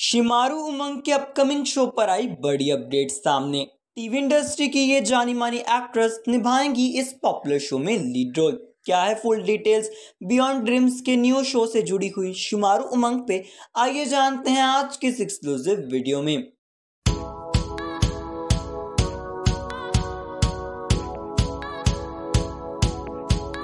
शिमारू उमंग के upcoming show पर आई बड़ी अपडेट सामने टीवी इंडस्ट्री की ये जानी मानी एक्ट्रेस निभाएंगी इस पॉपुलर शो में लीड रोल क्या है फुल डिटेल्स बियॉन्ड ड्रीम्स के न्यू शो से जुड़ी हुई शिमारू उमंग पे आइए जानते हैं आज के एक्सक्लूसिव वीडियो में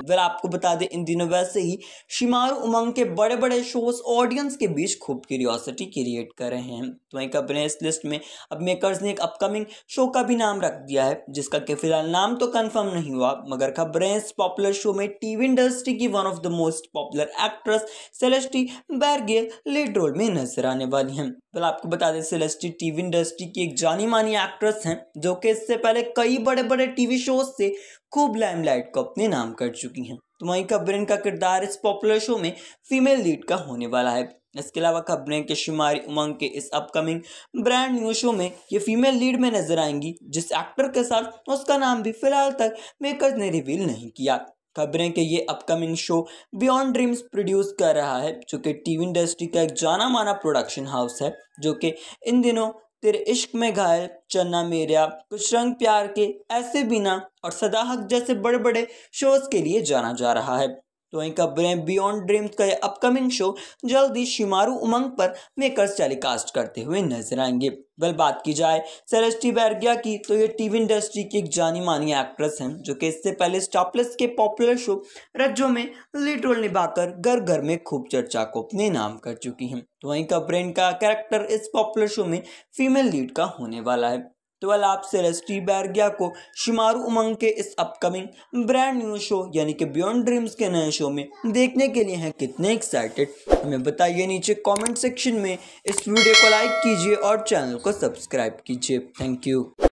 वेल आपको बता दें इन दिनों वैसे ही शिमारू उमंग के बड़े बड़े शोज ऑडियंस के बीच खूब क्यूरियोसिटी क्रिएट कर रहे हैं तो वहीं अपने इस लिस्ट में अब मेकर्स ने एक अपकमिंग शो का भी नाम रख दिया है जिसका कि फिलहाल नाम तो कन्फर्म नहीं हुआ मगर खबरें इस पॉपुलर शो में टीवी इंडस्ट्री की one of the most popular actress Celesti Bairagey lead role में नजर आने वाली हैं वेल आपको बता दें सेलेस्टी टीवी इंडस्ट्री की एक जानी मानी एक्ट्रेस हैं जो कि इससे पहले कई बड़े बड़े टीवी शोज से खूब लाइमलाइट को अपने नाम कर चुकी हैं तो वहीं कबरीन का किरदार इस पॉपुलर शो में फीमेल लीड का होने वाला है इसके अलावा खबरें के शुमारी उमंग के इस अपकमिंग ब्रांड न्यू शो में ये फीमेल लीड में नजर आएंगी जिस एक्टर के साथ उसका नाम भी फिलहाल तक मेकर्स ने रिवील नहीं किया खबरें के ये upcoming show Beyond Dreams produce कर रहा है जो कि टीवी इंडस्ट्री का एक जाना माना प्रोडक्शन हाउस है जो कि इन दिनों तेरे इश्क में घायल चन्ना मेरिया कुछ रंग प्यार के ऐसे बिना और सदाहक जैसे बड़े बड़े शोज के लिए जाना जा रहा है तो वहीं खबरें बियॉन्ड ड्रीम्स का अपकमिंग शो जल्दी शिमारू उमंग पर मेकर्स टेलीकास्ट करते हुए नजर आएंगे वेल बात की जाए सरस्टी बैरगिया की तो ये टीवी इंडस्ट्री की एक जानी मानी एक्ट्रेस हैं जो कि इससे पहले स्टॉपलेस के पॉपुलर शो रज्जो में लीड रोल निभाकर घर घर में खूब चर्चा को अपने नाम कर चुकी हैं तो वहीं कब्रेन का कैरेक्टर इस पॉपुलर शो में फीमेल लीड का होने वाला है ट्वेल्व आप से बैरगिया को शुमारू उमंग के इस अपकमिंग ब्रांड न्यू शो यानी कि बियॉन्ड ड्रीम्स के नए शो में देखने के लिए हैं कितने एक्साइटेड हमें बताइए नीचे कमेंट सेक्शन में इस वीडियो को लाइक कीजिए और चैनल को सब्सक्राइब कीजिए थैंक यू